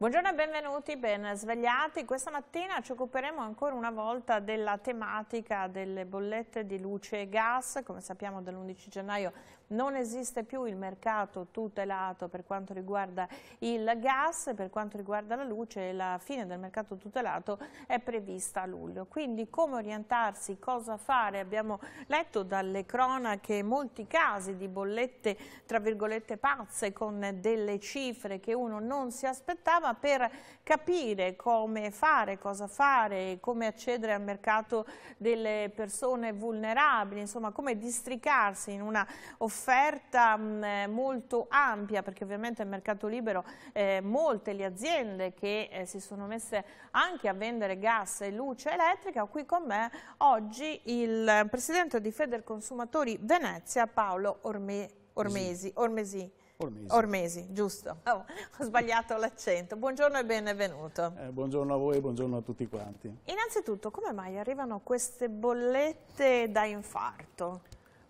Buongiorno e benvenuti, ben svegliati. Questa mattina ci occuperemo ancora una volta della tematica delle bollette di luce e gas. Come sappiamo dall'11 gennaio non esiste più il mercato tutelato per quanto riguarda il gas, per quanto riguarda la luce la fine del mercato tutelato è prevista a luglio. Quindi come orientarsi, cosa fare? Abbiamo letto dalle cronache molti casi di bollette tra virgolette pazze con delle cifre che uno non si aspettava per capire come fare, cosa fare, come accedere al mercato delle persone vulnerabili, insomma come districarsi in una offerta un'offerta mm, eh, molto ampia perché ovviamente il mercato libero eh, molte le aziende che eh, si sono messe anche a vendere gas e luce elettrica. Qui con me oggi il presidente di Feder Consumatori Venezia Paolo Orme Ormesi. Ormesi. Ormesi. Ormesi. giusto. Oh, ho sbagliato l'accento. Buongiorno e benvenuto. Eh, buongiorno a voi buongiorno a tutti quanti. Innanzitutto, come mai arrivano queste bollette da infarto?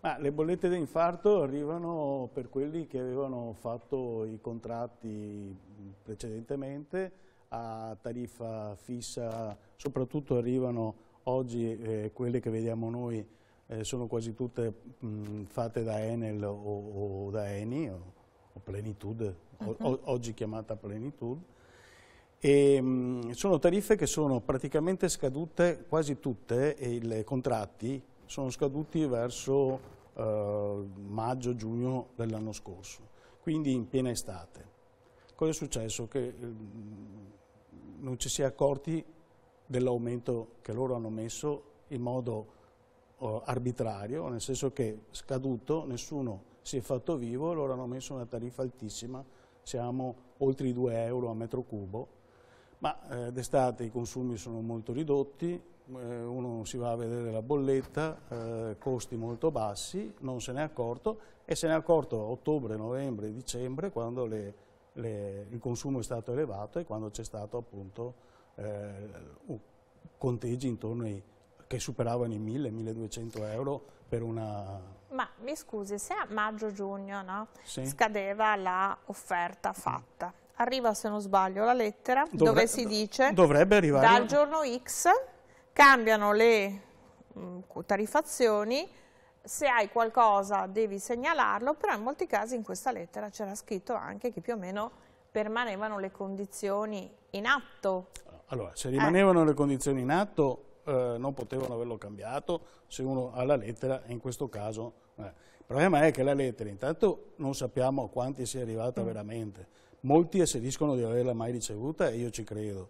Ma le bollette di infarto arrivano per quelli che avevano fatto i contratti precedentemente a tariffa fissa, soprattutto arrivano oggi eh, quelle che vediamo noi eh, sono quasi tutte mh, fatte da Enel o, o da Eni o, o Plenitude, uh mhm. -huh. o, oggi chiamata Plenitude. E, mh, sono tariffe che sono praticamente scadute quasi tutte, i contratti sono scaduti verso eh, maggio-giugno dell'anno scorso, quindi in piena estate. Cosa è successo? Che eh, non ci si è accorti dell'aumento che loro hanno messo in modo eh, arbitrario, nel senso che scaduto nessuno si è fatto vivo, loro hanno messo una tariffa altissima, siamo oltre i 2 euro a metro cubo, ma eh, d'estate i consumi sono molto ridotti, eh, uno si va a vedere la bolletta, eh, costi molto bassi, non se n'è accorto e se n'è accorto a ottobre, novembre, dicembre quando le, le, il consumo è stato elevato e quando c'è stato appunto eh, conteggi intorno ai che superavano i 1000-1200 euro per una... Ma mi scusi, se a maggio-giugno no? sì. scadeva l'offerta fatta, arriva se non sbaglio la lettera Dovre dove si dice dovrebbe arrivare dal giorno X cambiano le mh, mm, tariffazioni, se hai qualcosa devi segnalarlo, però in molti casi in questa lettera c'era scritto anche che più o meno permanevano le condizioni in atto. Allora, se eh. rimanevano eh. le condizioni in atto eh, non potevano averlo cambiato, se uno ha la lettera, in questo caso... Eh. Il problema è che la lettera, intanto non sappiamo a quanti sia arrivata mm. veramente, molti asseriscono di averla mai ricevuta e io ci credo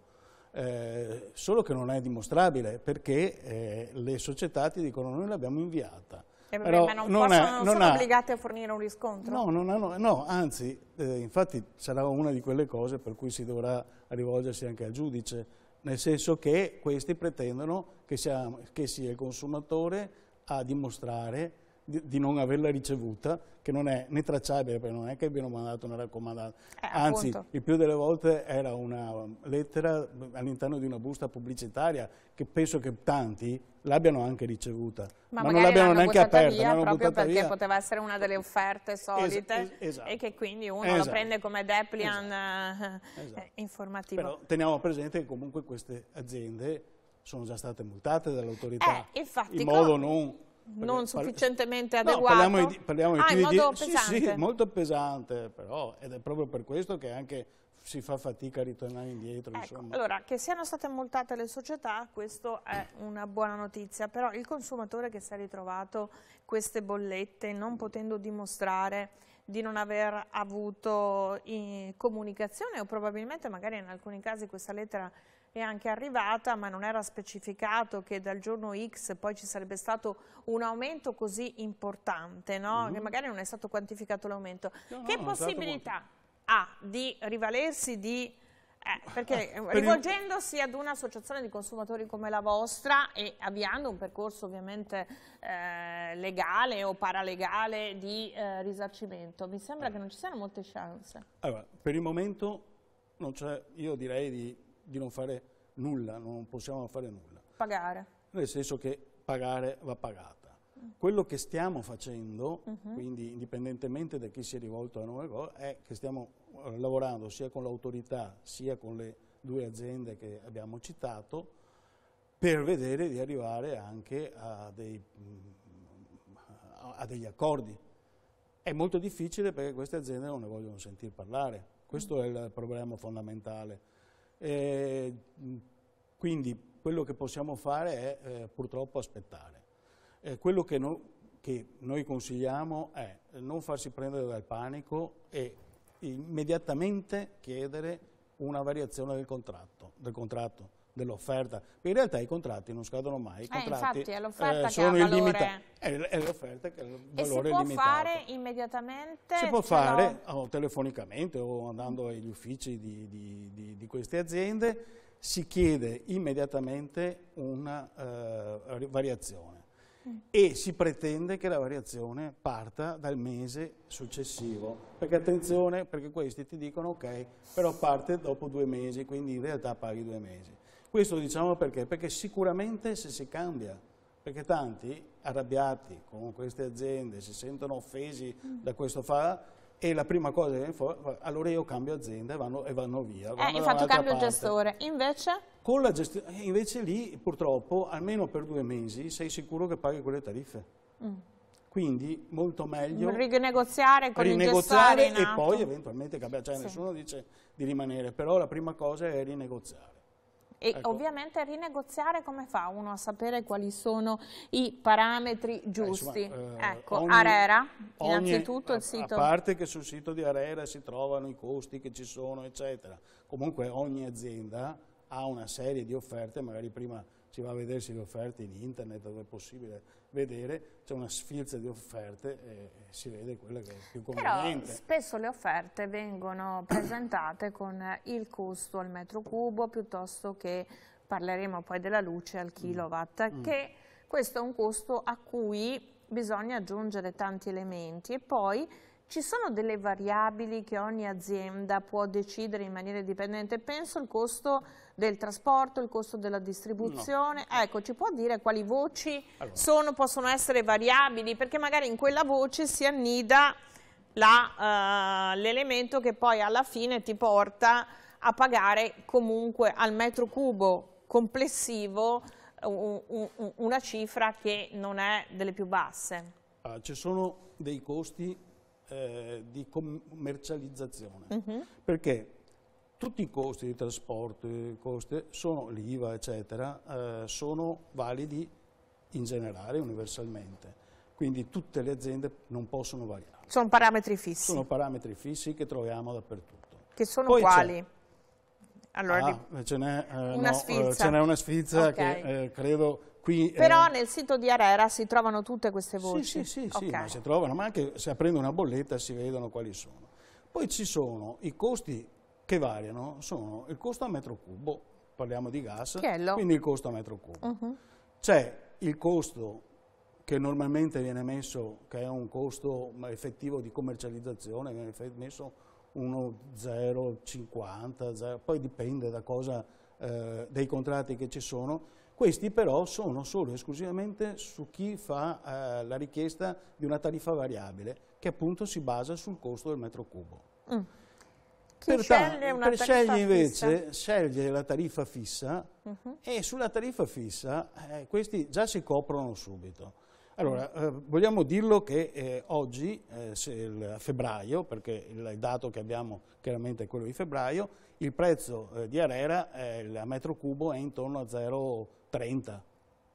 eh, solo che non è dimostrabile perché eh, le società ti dicono noi l'abbiamo inviata. Eh, Però ma non, non, possono, è, non sono ha, obbligate a fornire un riscontro? No, non hanno, no anzi, eh, infatti sarà una di quelle cose per cui si dovrà rivolgersi anche al giudice, nel senso che questi pretendono che sia, che sia il consumatore a dimostrare di, di, non averla ricevuta, che non è né tracciabile, perché non è che abbiano mandato una raccomandata, eh, anzi appunto. il più delle volte era una lettera all'interno di una busta pubblicitaria che penso che tanti l'abbiano anche ricevuta, ma, ma non l'abbiano neanche aperta. Via, proprio perché via. poteva essere una delle offerte solite es es esatto. e che quindi uno esatto. lo prende come deplian esatto. eh, eh esatto. informativo. Però teniamo presente che comunque queste aziende sono già state multate dall'autorità eh, in modo non non sufficientemente adeguato. No, parliamo di, parliamo di, ah, in modo di, pesante. Sì, sì, molto pesante, però, ed è proprio per questo che anche si fa fatica a ritornare indietro. Ecco, allora, che siano state multate le società, questo è una buona notizia, però il consumatore che si è ritrovato queste bollette non potendo dimostrare di non aver avuto eh, comunicazione o probabilmente magari in alcuni casi questa lettera è anche arrivata, ma non era specificato che dal giorno X poi ci sarebbe stato un aumento così importante, no? mm. che magari non è stato quantificato l'aumento. No, che no, possibilità ha di rivalersi di... Eh, perché ah, rivolgendosi ad un'associazione di consumatori come la vostra e avviando un percorso ovviamente eh, legale o paralegale di eh, risarcimento, mi sembra eh. che non ci siano molte chance. Allora, per il momento io direi di di non fare nulla, non possiamo fare nulla. Pagare. Nel senso che pagare va pagata. Quello che stiamo facendo, uh mhm. -huh. quindi indipendentemente da chi si è rivolto a noi, è che stiamo eh, lavorando sia con l'autorità sia con le due aziende che abbiamo citato per vedere di arrivare anche a, dei, mm, a degli accordi. È molto difficile perché queste aziende non ne vogliono sentire parlare, questo uh -huh. è il problema fondamentale eh, quindi quello che possiamo fare è eh, purtroppo aspettare. Eh, quello che, no, che, noi consigliamo è non farsi prendere dal panico e immediatamente chiedere una variazione del contratto. Del contratto dell'offerta. In realtà i contratti non scadono mai, i eh, contratti eh, infatti, è eh, l'offerta eh, sono illimitati. È, è l'offerta che ha il valore E si può illimitato. fare immediatamente? Si può fare o oh, telefonicamente o andando agli uffici di, di, di, di queste aziende, si chiede immediatamente una uh, variazione mm. e si pretende che la variazione parta dal mese successivo, perché attenzione, perché questi ti dicono ok, però parte dopo due mesi, quindi in realtà paghi due mesi. Questo diciamo perché? Perché sicuramente se si cambia, perché tanti arrabbiati con queste aziende si sentono offesi mm. da questo fatto e la prima cosa che viene fuori, allora io cambio azienda e vanno, e vanno via. Eh, vanno infatti cambio parte. gestore, invece? invece lì purtroppo almeno per due mesi sei sicuro che paghi quelle tariffe. Mm. Quindi molto meglio mm, rinegoziare con rinegoziare il gestore e poi eventualmente cambiare, cioè sì. nessuno dice di rimanere, però la prima cosa è rinegoziare e ecco. ovviamente rinegoziare come fa uno a sapere quali sono i parametri eh, giusti? Eh, insomma, ecco, ogni, Arera, innanzitutto ogni, il sito... A parte che sul sito di Arera si trovano i costi che ci sono, eccetera. Comunque ogni azienda ha una serie di offerte, magari prima si va a vedersi le offerte in internet dove è possibile vedere, c'è una sfilza di offerte e si vede quella che è più conveniente. Però spesso le offerte vengono presentate con il costo al metro cubo piuttosto che parleremo poi della luce al kilowatt, mm. mm. che questo è un costo a cui bisogna aggiungere tanti elementi e poi ci sono delle variabili che ogni azienda può decidere in maniera indipendente? Penso al costo del trasporto, il costo della distribuzione. No. Ecco, ci può dire quali voci allora. sono, possono essere variabili? Perché magari in quella voce si annida eh, l'elemento uh, che poi alla fine ti porta a pagare comunque al metro cubo complessivo una cifra che non è delle più basse. Ah, ci sono dei costi eh, di commercializzazione, uh mm-hmm. -huh. perché tutti i costi di trasporto, costi, sono l'IVA, eccetera, eh, sono validi in generale, universalmente. Quindi tutte le aziende non possono variare. Sono parametri fissi. Sono parametri fissi che troviamo dappertutto. Che sono Poi quali? Allora, ah, ce n'è eh, una, no, eh, una sfilza okay. che eh, credo Qui, Però eh... nel sito di Arera si trovano tutte queste voci? Sì, sì, sì, okay. sì ma si trovano, ma anche se aprendo una bolletta si vedono quali sono. Poi ci sono i costi che variano, sono il costo a metro cubo, parliamo di gas, Chiello. quindi il costo a metro cubo. Uh -huh. C'è il costo che normalmente viene messo, che è un costo effettivo di commercializzazione, viene messo 1,050, poi dipende da cosa, eh, dai contratti che ci sono, questi però sono solo e esclusivamente su chi fa eh, la richiesta di una tariffa variabile, che appunto si basa sul costo del metro cubo. Mm. Chi per sceglie una per sceglie invece, fissa? sceglie la tariffa fissa uh mm-hmm. -huh. e sulla tariffa fissa eh, questi già si coprono subito. Allora, eh, vogliamo dirlo che eh, oggi, eh, a febbraio, perché il dato che abbiamo chiaramente è quello di febbraio, il prezzo eh, di Arera, eh, a metro cubo, è intorno a 0,5 30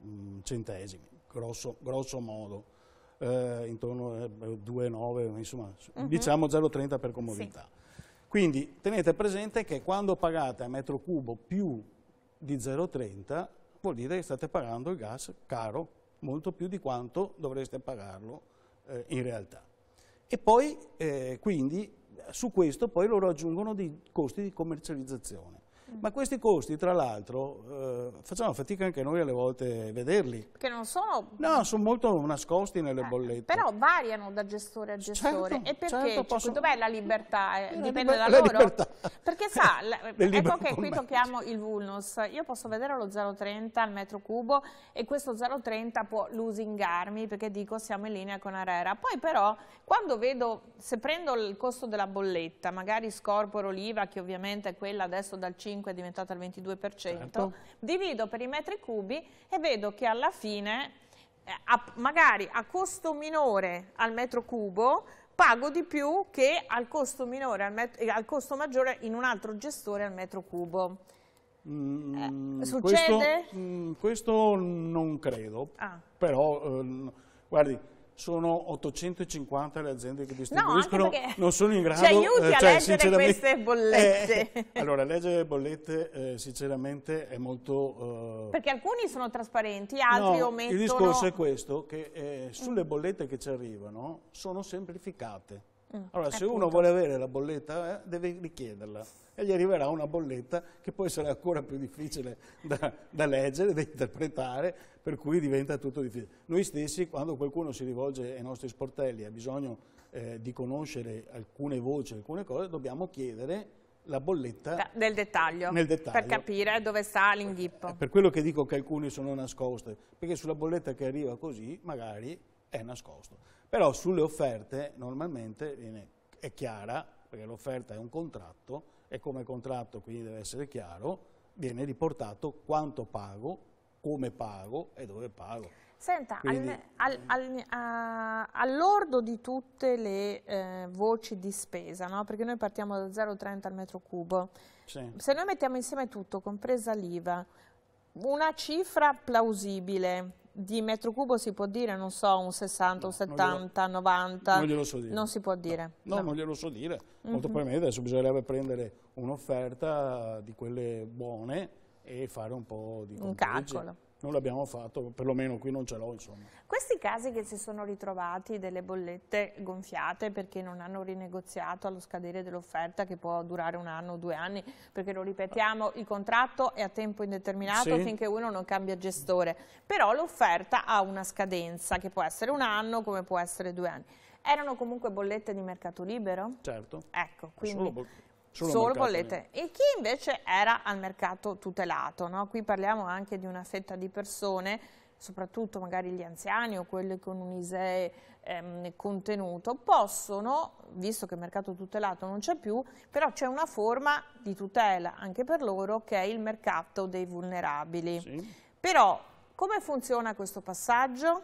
mm, centesimi, grosso, grosso modo, eh, intorno a eh, 2,9, insomma, uh mhm. -huh. diciamo 0,30 per comodità. Sì. Quindi tenete presente che quando pagate a metro cubo più di 0,30 vuol dire che state pagando il gas caro, molto più di quanto dovreste pagarlo eh, in realtà. E poi, eh, quindi, su questo poi loro aggiungono dei costi di commercializzazione. Mm. Ma questi costi, tra l'altro, eh, facciamo fatica anche noi alle volte a vederli. Che non sono... No, sono molto nascosti nelle eh, bollette. Però variano da gestore a certo, gestore. Certo, e perché? Certo, cioè, Dov'è la libertà? Eh, la dipende liber... da loro? Libertà. Perché sa, ecco che qui tocchiamo il vulnus. Io posso vedere lo 0,30 al metro cubo e questo 0,30 può lusingarmi perché dico siamo in linea con Arera. Poi però quando vedo, se prendo il costo della bolletta, magari scorporo l'IVA, che ovviamente è quella adesso dal 5 è diventata al 22%, certo. divido per i metri cubi e vedo che alla fine, eh, a, magari a costo minore al metro cubo, pago di più che al costo, minore, al met, al costo maggiore in un altro gestore al metro cubo. Mm, eh, mm, succede? Questo, mm, questo, non credo, ah. però eh, guardi sono 850 le aziende che distribuiscono, no, non sono in grado... Ci aiuti eh, a cioè, leggere queste bollette. Eh, allora, leggere le bollette eh, sinceramente è molto... Eh, perché alcuni sono trasparenti, altri no, omettono... il discorso è questo, che eh, sulle bollette che ci arrivano sono semplificate Mm. Allora, se appunto. uno vuole avere la bolletta, eh, deve richiederla e gli arriverà una bolletta che può essere ancora più difficile da, da, leggere, da interpretare, per cui diventa tutto difficile. Noi stessi, quando qualcuno si rivolge ai nostri sportelli e ha bisogno eh, di conoscere alcune voci, alcune cose, dobbiamo chiedere la bolletta da, del dettaglio, dettaglio, per capire dove sta l'inghippo. Eh, per quello che dico che alcuni sono nascosti, perché sulla bolletta che arriva così magari è nascosto. Però sulle offerte normalmente viene, è chiara, perché l'offerta è un contratto e come contratto quindi deve essere chiaro, viene riportato quanto pago, come pago e dove pago. Senta, Quindi... al, al, al, all'ordo di tutte le eh, voci di spesa, no? perché noi partiamo da 0,30 al metro cubo, sì. se noi mettiamo insieme tutto, compresa l'IVA, una cifra plausibile, di metro cubo si può dire, non so, un 60, no, un 70, non glielo, 90? Non glielo so dire. Non si può dire? No, no. non glielo so dire. Mm -hmm. Molto probabilmente adesso bisognerebbe prendere un'offerta di quelle buone e fare un po' di conteggi. Un calcolo non l'abbiamo fatto, perlomeno qui non ce l'ho insomma. Questi casi che si sono ritrovati delle bollette gonfiate perché non hanno rinegoziato allo scadere dell'offerta che può durare un anno o due anni, perché lo ripetiamo, il contratto è a tempo indeterminato sì. finché uno non cambia gestore, però l'offerta ha una scadenza che può essere un anno come può essere due anni. Erano comunque bollette di mercato libero? Certo. Ecco, quindi solo, solo bollette. E chi invece era al mercato tutelato? No? Qui parliamo anche di una fetta di persone soprattutto magari gli anziani o quelli con un ISEE ehm, contenuto, possono, visto che il mercato tutelato non c'è più, però c'è una forma di tutela anche per loro che è il mercato dei vulnerabili. Sì. Però come funziona questo passaggio?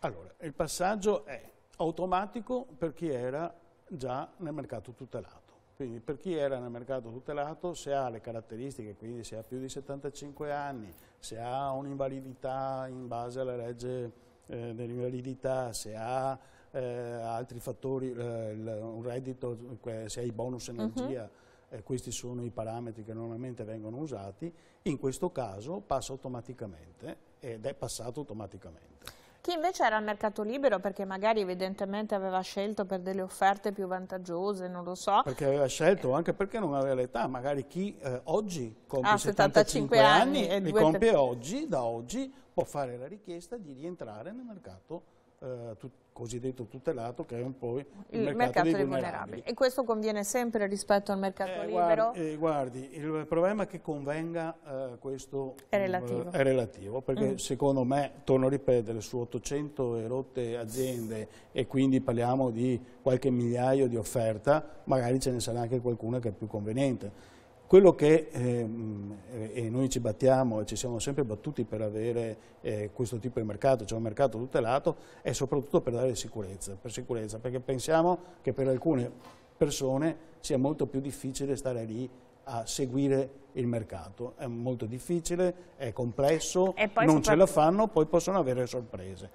Allora, il passaggio è automatico per chi era già nel mercato tutelato. Quindi per chi era nel mercato tutelato, se ha le caratteristiche, quindi se ha più di 75 anni, se ha un'invalidità in base alla legge eh, dell'invalidità, se ha eh, altri fattori, eh, un reddito, se ha i bonus mhm. energia, uh eh, -huh. questi sono i parametri che normalmente vengono usati, in questo caso passa automaticamente ed è passato automaticamente. Chi invece era al mercato libero perché magari evidentemente aveva scelto per delle offerte più vantaggiose, non lo so. Perché aveva scelto, anche perché non aveva l'età, magari chi eh, oggi compie ah, 75, 75 anni, e li compie oggi, da oggi, può fare la richiesta di rientrare nel mercato eh, tutto cosiddetto tutelato che è un po' il, il mercato, mercato dei, dei vulnerabili. vulnerabili. E questo conviene sempre rispetto al mercato eh, libero? Guardi, eh, guardi, il problema è che convenga eh, questo è relativo, eh, è relativo perché mm. secondo me, torno a ripetere, su 800 e rotte aziende e quindi parliamo di qualche migliaio di offerta, magari ce ne sarà anche qualcuna che è più conveniente. Quello che ehm, e noi ci battiamo e ci siamo sempre battuti per avere eh, questo tipo di mercato, cioè un mercato tutelato, è soprattutto per dare sicurezza, per sicurezza, perché pensiamo che per alcune persone sia molto più difficile stare lì a seguire il mercato. È molto difficile, è complesso, non ce la fanno, poi possono avere sorprese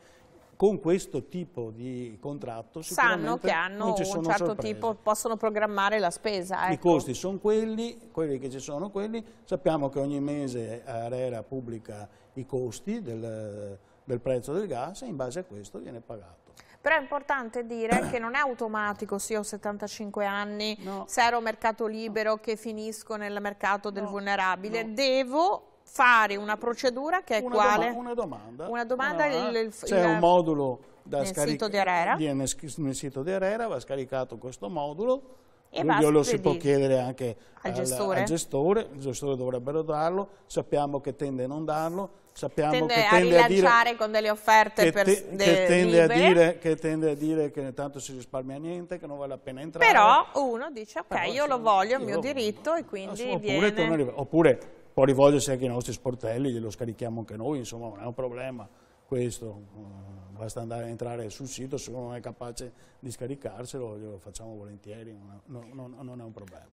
con questo tipo di contratto sanno che hanno un certo sorprese. tipo, possono programmare la spesa. Ecco. I costi sono quelli, quelli che ci sono quelli, sappiamo che ogni mese Arera pubblica i costi del, del prezzo del gas e in base a questo viene pagato. Però è importante dire che non è automatico se io ho 75 anni, no. se ero mercato libero che finisco nel mercato del no. vulnerabile, no. devo fare una procedura che è una quale? Doma una domanda. Una domanda ah, C'è un modulo da nel sito di Arera. Di, nel, nel sito di Arera va scaricato questo modulo. E lo si può chiedere anche al, al, gestore. al gestore. il gestore dovrebbero darlo, sappiamo che tende a non darlo, sappiamo tende che tende a rilanciare a dire, con delle offerte che, per, te, che, tende a dire, che tende a dire che tanto si risparmia niente, che non vale la pena entrare. Però uno dice ok, Però, io lo voglio, è il mio diritto voglio. e quindi ah, oppure viene... Oppure può rivolgersi anche ai nostri sportelli, glielo scarichiamo anche noi, insomma non è un problema questo, eh, basta andare a entrare sul sito, se uno non è capace di scaricarselo lo facciamo volentieri, non, non, non è un problema.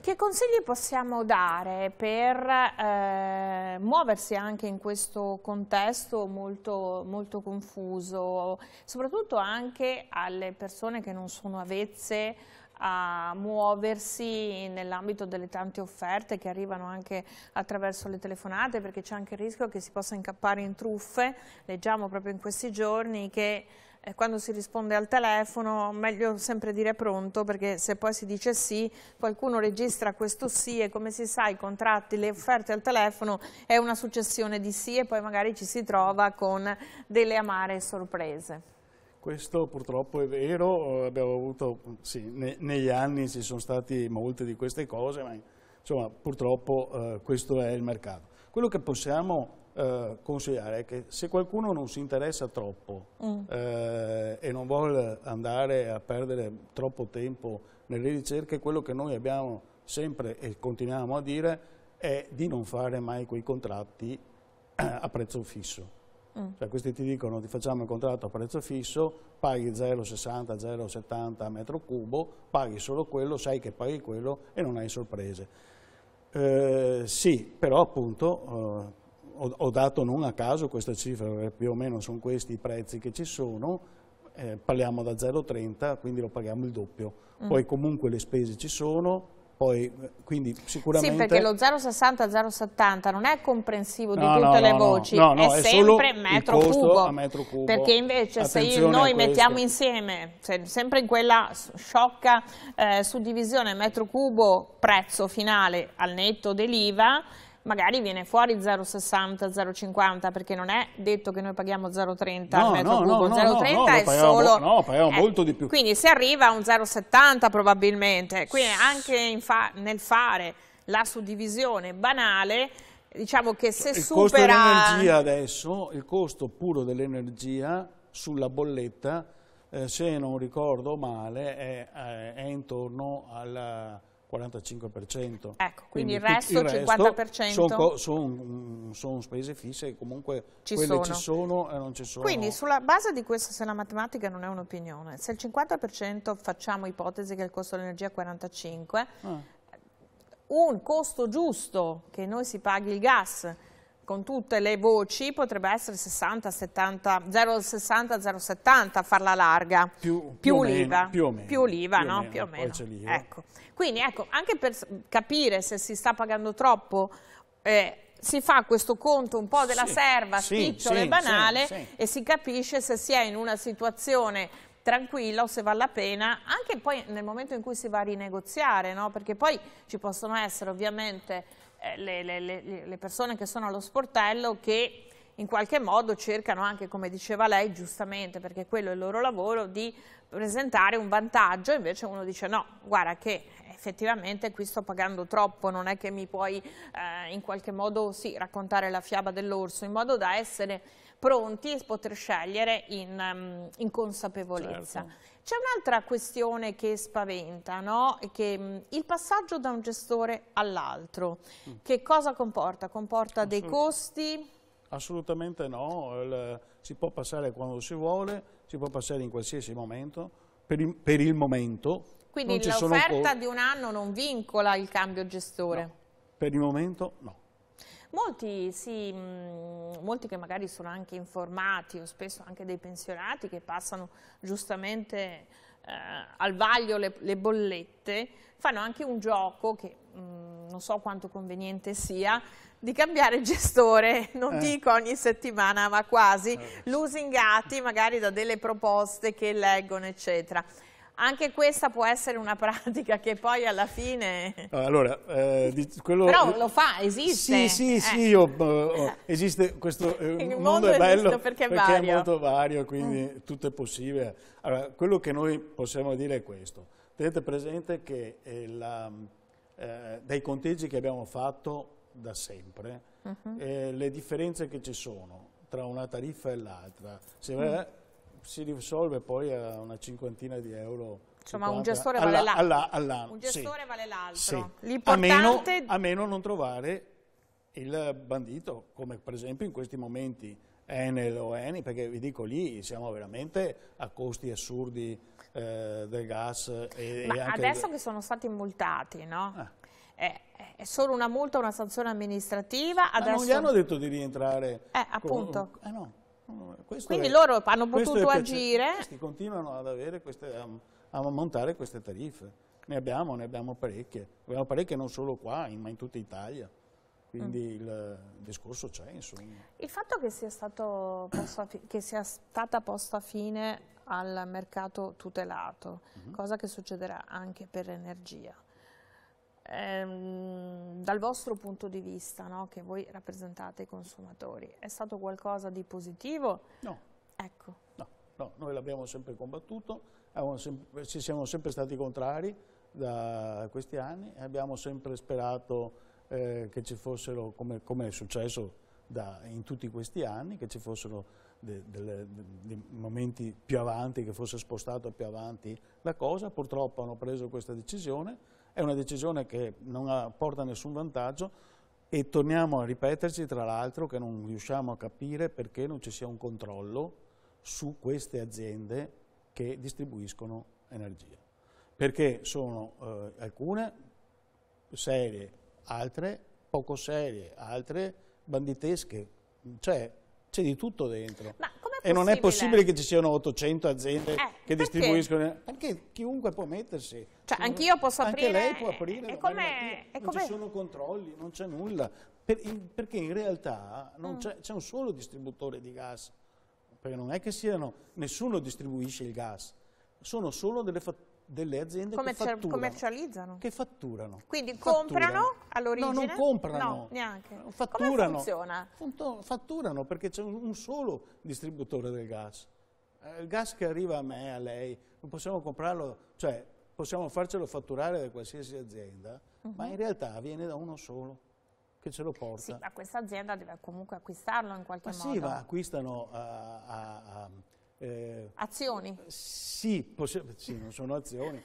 Che consigli possiamo dare per eh, muoversi anche in questo contesto molto, molto, confuso, soprattutto anche alle persone che non sono avvezze a muoversi nell'ambito delle tante offerte che arrivano anche attraverso le telefonate perché c'è anche il rischio che si possa incappare in truffe. Leggiamo proprio in questi giorni che eh, quando si risponde al telefono meglio sempre dire pronto perché se poi si dice sì qualcuno registra questo sì e come si sa i contratti, le offerte al telefono è una successione di sì e poi magari ci si trova con delle amare sorprese. Questo purtroppo è vero, abbiamo avuto, sì, ne, negli anni ci sono state molte di queste cose, ma insomma purtroppo eh, questo è il mercato. Quello che possiamo eh, consigliare è che se qualcuno non si interessa troppo mm. eh, e non vuole andare a perdere troppo tempo nelle ricerche, quello che noi abbiamo sempre e continuiamo a dire è di non fare mai quei contratti eh, a prezzo fisso Mm. Cioè, questi ti dicono ti facciamo il contratto a prezzo fisso, paghi 0,60, 0,70 metro cubo, paghi solo quello, sai che paghi quello e non hai sorprese. Eh, sì, però appunto eh, ho, ho, dato non a caso questa cifra, perché più o meno sono questi i prezzi che ci sono, eh, parliamo da 0,30, quindi lo paghiamo il doppio. Mm. Poi comunque le spese ci sono, poi, quindi sicuramente... Sì, perché lo 0,60-0,70 non è comprensivo no, di tutte no, le voci, no, è, è, sempre metro cubo, metro cubo, Perché invece Attenzione se noi mettiamo insieme, se, sempre in quella sciocca eh, suddivisione metro cubo prezzo finale al netto dell'IVA, magari viene fuori 0,60, 0,50 perché non è detto che noi paghiamo 0,30 no, al metro no, cubo, no, 0,30 no, è paghiamo, solo... No, paghiamo eh, molto di più. Quindi si arriva a un 0,70 probabilmente, quindi anche fa nel fare la suddivisione banale diciamo che se il supera... Il costo dell'energia adesso, il costo puro dell'energia sulla bolletta, eh, se non ricordo male, è, eh, è intorno al 45%. Ecco, quindi, quindi il resto, il resto sono, sono, sono spese fisse, comunque ci quelle sono. ci sono e non ci sono. Quindi sulla base di questo, se la matematica non è un'opinione, se il 50% facciamo ipotesi che il costo dell'energia è 45, ah. un costo giusto che noi si paghi il gas con tutte le voci potrebbe essere 60, 70, 0,60-0,70 a farla larga. Più, più, oliva. più o meno. Più oliva, più no? Meno, più o meno. Ecco. Quindi ecco, anche per capire se si sta pagando troppo... Eh, si fa questo conto un po' della sì, serva, sì, spicciolo sì, e banale sì, e si capisce se si è in una situazione tranquilla o se vale la pena, anche poi nel momento in cui si va a rinegoziare, no? perché poi ci possono essere ovviamente eh, le, le, le persone che sono allo sportello che in qualche modo cercano anche, come diceva lei, giustamente, perché quello è il loro lavoro, di presentare un vantaggio, invece uno dice no, guarda che effettivamente qui sto pagando troppo, non è che mi puoi eh, in qualche modo sì, raccontare la fiaba dell'orso, in modo da essere pronti e poter scegliere in, mm, in consapevolezza. Certo. C'è un'altra questione che spaventa, no? che, il passaggio da un gestore all'altro. Mm. Che cosa comporta? Comporta dei costi? Assolutamente no, il, si può passare quando si vuole, si può passare in qualsiasi momento, per il, per il momento. Quindi l'offerta di un anno non vincola il cambio gestore? No. Per il momento no. Molti, sì, mm, molti, che magari sono anche informati o spesso anche dei pensionati che passano giustamente eh, al vaglio le, le, bollette, fanno anche un gioco che mh, mm, non so quanto conveniente sia, di cambiare gestore, non eh. dico ogni settimana ma quasi, eh. lusingati magari da delle proposte che leggono eccetera anche questa può essere una pratica che poi alla fine... Ah, allora, eh, quello... Però lo fa, esiste. Sì, sì, eh. sì, io, eh, oh, esiste questo eh, Il mondo, mondo è bello perché, è, perché è molto vario, quindi mm. tutto è possibile. Allora, quello che noi possiamo dire è questo. Tenete presente che la, eh, dai conteggi che abbiamo fatto da sempre, mm -hmm. le differenze che ci sono tra una tariffa e l'altra, se mm si risolve poi a una cinquantina di euro. Insomma, un gestore vale l'altro. Alla, alla, un gestore sì. vale l'altro. Sì. L'importante... A, a, meno, non trovare il bandito, come per esempio in questi momenti Enel o Eni, perché vi dico lì siamo veramente a costi assurdi eh, del gas. E, Ma e adesso il... che sono stati multati, no? Ah. Eh, eh, è solo una multa, una sanzione amministrativa. Adesso... Ma non gli hanno detto di rientrare. Eh, appunto. Con... Eh, no. Eh, questo Quindi è, loro hanno potuto agire. Questi continuano ad avere queste, a, a montare queste tariffe. Ne abbiamo, ne abbiamo parecchie. Abbiamo parecchie non solo qua, in, ma in tutta Italia. Quindi mm. il discorso c'è, insomma. Il fatto che sia, stato posta, che sia stata posta fine al mercato tutelato, mm -hmm. cosa che succederà anche per l'energia, Ehm, dal vostro punto di vista, no, che voi rappresentate i consumatori, è stato qualcosa di positivo? No. Ecco. No, no noi l'abbiamo sempre combattuto, sempre, ci siamo sempre stati contrari da questi anni e abbiamo sempre sperato eh, che ci fossero, come, come è successo da, in tutti questi anni, che ci fossero dei momenti più avanti, che fosse spostata più avanti la cosa, purtroppo hanno preso questa decisione è una decisione che non porta nessun vantaggio e torniamo a ripeterci tra l'altro che non riusciamo a capire perché non ci sia un controllo su queste aziende che distribuiscono energia. Perché sono eh, alcune serie, altre poco serie, altre banditesche, cioè c'è di tutto dentro. Ma possibile. E non è possibile che ci siano 800 aziende eh, che perché? distribuiscono. Perché chiunque può mettersi. Cioè, anch'io posso anche aprire. Anche lei può aprire. E come, e non ci sono controlli, non c'è nulla. Per, in, perché in realtà mm. c'è un solo distributore di gas. Perché non è che siano, nessuno distribuisce il gas. Sono solo delle fatture delle aziende Commerci che fatturano. commercializzano. Che fatturano. Quindi comprano all'origine? No, non comprano. No, neanche. Fatturano. Come funziona? Fatturano perché c'è un solo distributore del gas. Eh, il gas che arriva a me, a lei, non possiamo comprarlo, cioè possiamo farcelo fatturare da qualsiasi azienda, uh mhm. -huh. ma in realtà viene da uno solo che ce lo porta. Sì, ma questa azienda deve comunque acquistarlo in qualche ma modo. Sì, ma acquistano eh, a, a, a eh, azioni? Sì, sì, non sono azioni.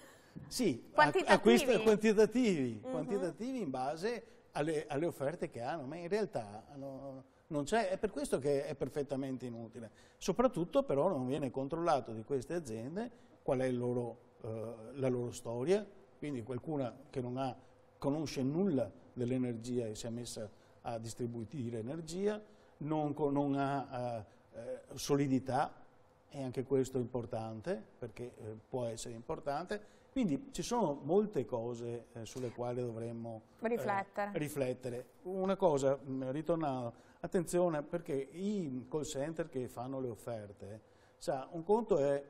Sì, quantitativi, acquista, quantitativi, uh mhm. -huh. quantitativi in base alle, alle, offerte che hanno, ma in realtà hanno, non c'è, è per questo che è perfettamente inutile. Soprattutto però non viene controllato di queste aziende qual è loro, eh, la loro storia, quindi qualcuna che non ha, conosce nulla dell'energia e si è messa a distribuire energia, non, non ha eh, solidità e anche questo è importante perché eh, può essere importante, quindi ci sono molte cose eh, sulle quali dovremmo eh, riflettere. riflettere. Una cosa, mm, ritornando, attenzione perché i call center che fanno le offerte, sa, un conto è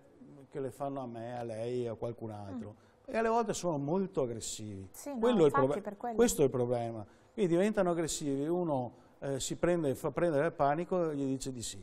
che le fanno a me, a lei, a qualcun mm. altro, mm. e alle volte sono molto aggressivi. Sì, no, è questo è il problema. Quindi diventano aggressivi, uno eh, si prende, fa prendere il panico e gli dice di sì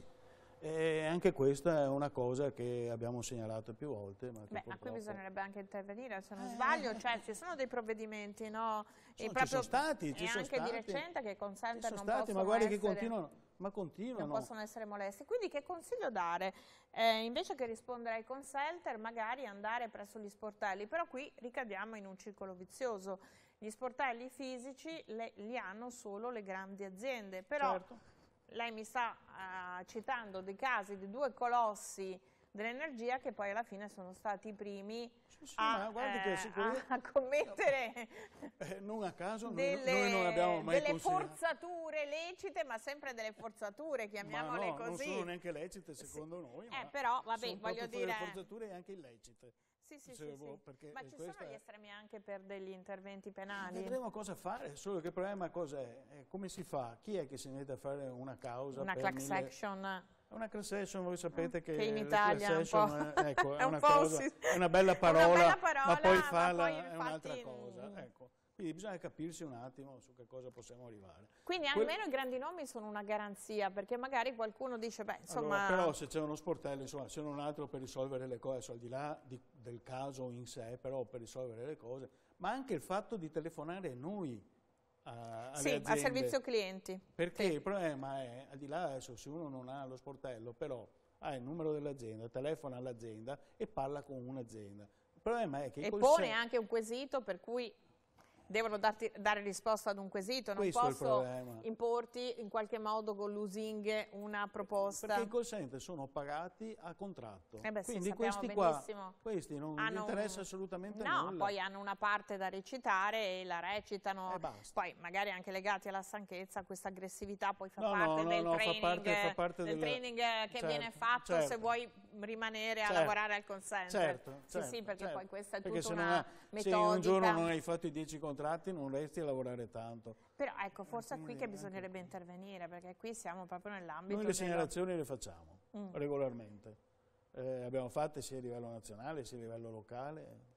e anche questa è una cosa che abbiamo segnalato più volte. Ma Beh, a cui bisognerebbe anche intervenire, se non sbaglio, cioè ci sono dei provvedimenti, no? Sono, proprio, ci sono stati, ci sono anche di recente che consentono non stati, ma guardi essere... che continuano ma continuano. Non possono essere molesti. Quindi che consiglio dare? Eh, invece che rispondere ai consulter, magari andare presso gli sportelli, però qui ricadiamo in un circolo vizioso. Gli sportelli fisici le, li hanno solo le grandi aziende, però certo lei mi sta eh, citando dei casi di due colossi dell'energia che poi alla fine sono stati i primi sì, sì, a, eh, sicuramente... a, commettere eh, non a caso delle, non delle forzature lecite ma sempre delle forzature chiamiamole ma no, così non sono neanche lecite secondo sì. noi eh, però vabbè, voglio dire forzature anche illecite sì, sì, sì, boh, sì. Ma ci sono gli estremi anche per degli interventi penali? Vedremo cosa fare, solo che il problema cosa è? come si fa? Chi è che si mette a fare una causa? Una class mille... action? Una class action, voi sapete che, che in Italia è un action, po', ecco, è, un una po cosa, è, una bella parola, una bella parola ma poi farla ma poi è un'altra cosa. Mm. Ecco. Quindi bisogna capirsi un attimo su che cosa possiamo arrivare. Quindi almeno i grandi nomi sono una garanzia, perché magari qualcuno dice, beh, insomma... Allora, però se c'è uno sportello, insomma, se non altro per risolvere le cose, al di là di, del caso in sé, però per risolvere le cose, ma anche il fatto di telefonare noi, a, sì, aziende. al servizio clienti. Perché sì. il problema è, al di là adesso, se uno non ha lo sportello, però ha il numero dell'azienda, telefona all'azienda e parla con un'azienda. Il problema è che... E pone anche un quesito per cui devono darti, dare risposta ad un quesito, non Questo posso importi in qualche modo con l'using una proposta. Perché i call center sono pagati a contratto, eh beh, quindi sì, questi qua, questi non hanno, interessa assolutamente no, nulla. No, poi hanno una parte da recitare e la recitano, e poi magari anche legati alla stanchezza, questa aggressività poi fa no, parte no, del no, training, fa parte, fa parte del training che certo, viene fatto certo. se vuoi rimanere a certo. lavorare al call center. Certo, sì, sì, certo, perché poi certo. questa è tutta una è, metodica. Se un giorno non hai fatto i 10 contratti, contratti non resti a lavorare tanto. Però ecco, forse è qui che bisognerebbe anche... intervenire, perché qui siamo proprio nell'ambito... Noi le segnalazioni dello... le facciamo mm. regolarmente, eh, abbiamo fatte sia a livello nazionale sia a livello locale,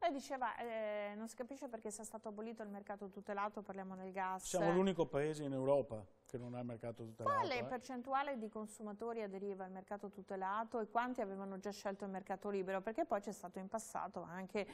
lei diceva, eh, non si capisce perché sia stato abolito il mercato tutelato, parliamo del gas. Siamo l'unico paese in Europa che non ha il mercato tutelato. Quale eh? percentuale di consumatori aderiva al mercato tutelato e quanti avevano già scelto il mercato libero? Perché poi c'è stato in passato anche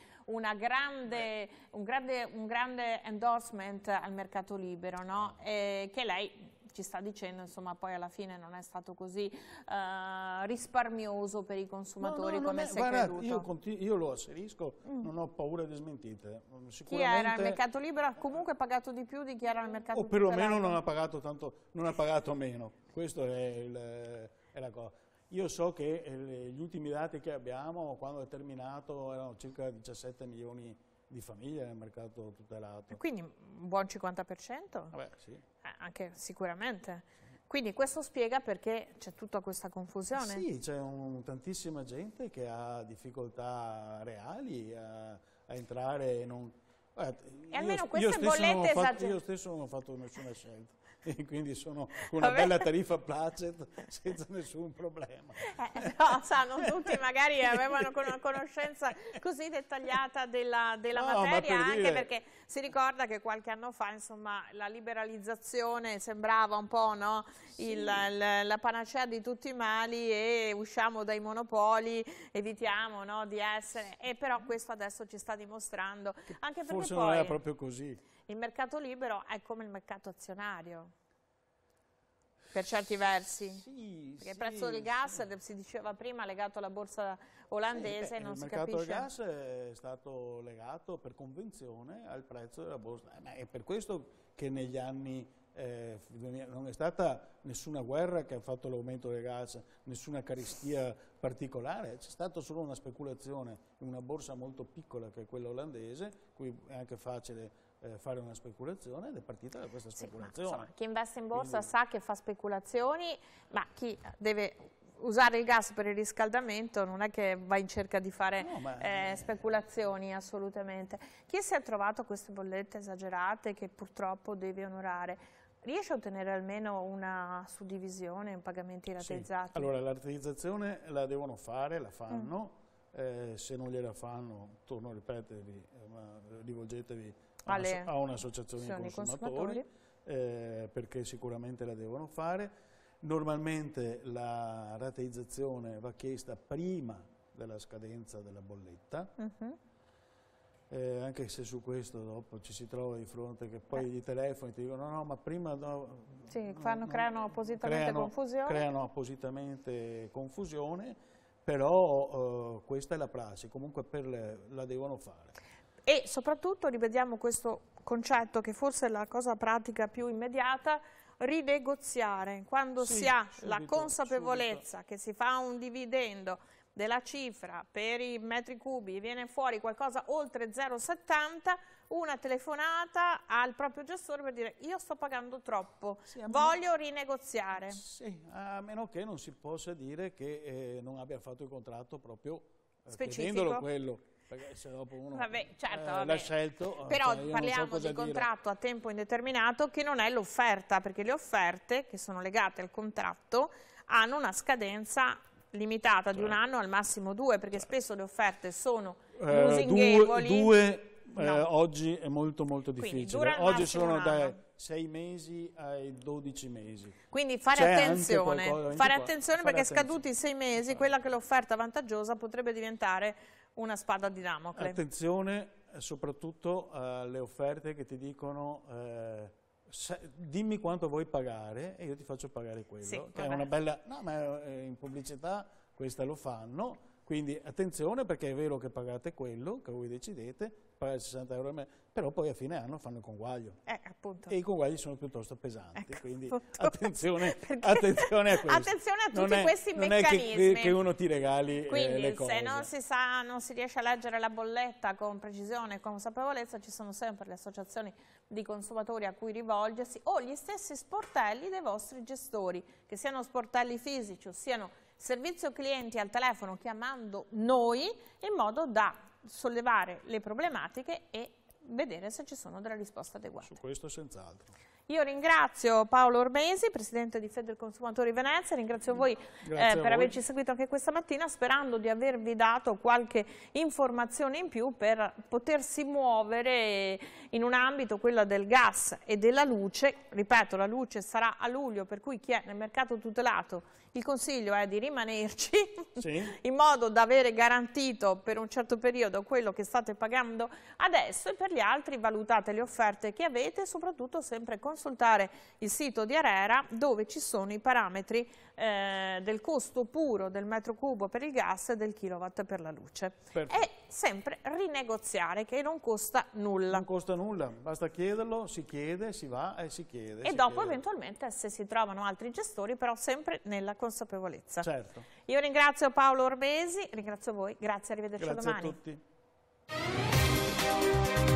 grande, un, grande, un, grande, endorsement al mercato libero, no? Ah. eh, che lei ci sta dicendo, insomma poi alla fine non è stato così eh, risparmioso per i consumatori no, no, come è, si è guardate, io, io, lo asserisco, mm. non ho paura di smentite. Eh, chi era il mercato libero ha comunque pagato di più di chi era il mercato libero. O perlomeno non ha pagato tanto, non ha pagato meno. Questa è, il, è la cosa. Io so che eh, gli ultimi dati che abbiamo, quando è terminato, erano circa 17 milioni di di famiglia nel mercato tutelato. Quindi un buon 50%? Vabbè, sì. Eh, anche sicuramente. Sì. Quindi questo spiega perché c'è tutta questa confusione? Sì, c'è tantissima gente che ha difficoltà reali a, a entrare e non... Eh, e almeno queste bollette esagerate. Io stesso non ho fatto nessuna scelta. quindi sono una Vabbè. bella tariffa placet senza nessun problema. Eh, no, sa, non tutti magari avevano una conoscenza così dettagliata della, della no, materia, per anche dire... perché si ricorda che qualche anno fa insomma, la liberalizzazione sembrava un po' no? Il, l, la panacea di tutti i mali e usciamo dai monopoli, evitiamo no, di essere, e però questo adesso ci sta dimostrando. Anche Forse poi... non era proprio così il mercato libero è come il mercato azionario. Per certi versi, sì, perché sì, il prezzo del gas, sì. si diceva prima, legato alla borsa olandese, eh, eh non si capisce. Il mercato del gas è stato legato per convenzione al prezzo della borsa, ma è per questo che negli anni eh, non è stata nessuna guerra che ha fatto l'aumento del gas, nessuna carestia particolare, c'è stata solo una speculazione in una borsa molto piccola che è quella olandese, qui è anche facile eh, fare una speculazione ed è partita da questa speculazione. Sì, insomma, chi investe in borsa Quindi... sa che fa speculazioni, ma chi deve usare il gas per il riscaldamento non è che va in cerca di fare no, ma... eh, speculazioni assolutamente. Chi si è trovato queste bollette esagerate che purtroppo deve onorare? Riesce a ottenere almeno una suddivisione, un pagamenti rateizzati? Sì. Allora, la rateizzazione la devono fare, la fanno, mm. eh, se non gliela fanno, torno a ripetervi, eh, rivolgetevi a un'associazione di consumatori, eh, perché sicuramente la devono fare. Normalmente la rateizzazione va chiesta prima della scadenza della bolletta, uh mm-hmm. -huh. eh, anche se su questo dopo ci si trova di fronte che poi eh. i telefoni ti dicono no, no ma prima... No, sì, fanno, no, creano appositamente creano, confusione. Creano appositamente confusione, però eh, questa è la prassi, comunque le, la devono fare e soprattutto rivediamo questo concetto che forse è la cosa pratica più immediata, rinegoziare. Quando sì, si ha subito, la consapevolezza subito. che si fa un dividendo della cifra per i metri cubi viene fuori qualcosa oltre 0,70, una telefonata al proprio gestore per dire io sto pagando troppo, sì, voglio meno... rinegoziare. Sì, a meno che non si possa dire che eh, non abbia fatto il contratto proprio eh, chiedendolo quello perché se dopo uno vabbè, certo, eh, l'ha scelto... Eh, Però cioè, parliamo so di contratto a tempo indeterminato che non è l'offerta, perché le offerte che sono legate al contratto hanno una scadenza limitata cioè. di un certo. anno al massimo due, perché cioè. spesso le offerte sono eh, Due, due no. eh, oggi è molto molto difficile, oggi sono da 6 mesi ai 12 mesi. Quindi fare attenzione, qualcosa, fare attenzione fare perché attenzione. scaduti i 6 mesi, quella che è l'offerta vantaggiosa potrebbe diventare una spada di Damocle. Attenzione eh, soprattutto alle offerte che ti dicono eh, dimmi quanto vuoi pagare e io ti faccio pagare quello. Sì, che è una bella... No, ma eh, in pubblicità questa lo fanno quindi attenzione perché è vero che pagate quello che voi decidete, pagate 60 euro al mese, però poi a fine anno fanno il conguaglio. Eh, e i conguagli sono piuttosto pesanti, ecco, quindi attenzione, attenzione, a questo. Attenzione a tutti non è, questi non meccanismi. Non è che, che, uno ti regali eh, quindi, eh, le cose. se non si sa, non si riesce a leggere la bolletta con precisione e consapevolezza, ci sono sempre le associazioni di consumatori a cui rivolgersi o gli stessi sportelli dei vostri gestori, che siano sportelli fisici o siano servizio clienti al telefono chiamando noi in modo da sollevare le problematiche e vedere se ci sono delle risposte adeguate. Su questo senz'altro. Io ringrazio Paolo Ormesi, Presidente di Fede del Consumatori Venezia, ringrazio voi eh, per voi. averci seguito anche questa mattina sperando di avervi dato qualche informazione in più per potersi muovere in un ambito, quello del gas e della luce, ripeto la luce sarà a luglio per cui chi è nel mercato tutelato il consiglio è di rimanerci sì. in modo da avere garantito per un certo periodo quello che state pagando adesso e per gli altri valutate le offerte che avete e soprattutto sempre consultare il sito di Arera dove ci sono i parametri eh, del costo puro del metro cubo per il gas e del kilowatt per la luce. Perfetto. E sempre rinegoziare, che non costa nulla. Non costa nulla, basta chiederlo, si chiede, si va e si chiede. E si dopo chiede. eventualmente se si trovano altri gestori, però sempre nella consapevolezza. Certo. Io ringrazio Paolo Orbesi, ringrazio voi, grazie, arrivederci grazie domani. Grazie a tutti.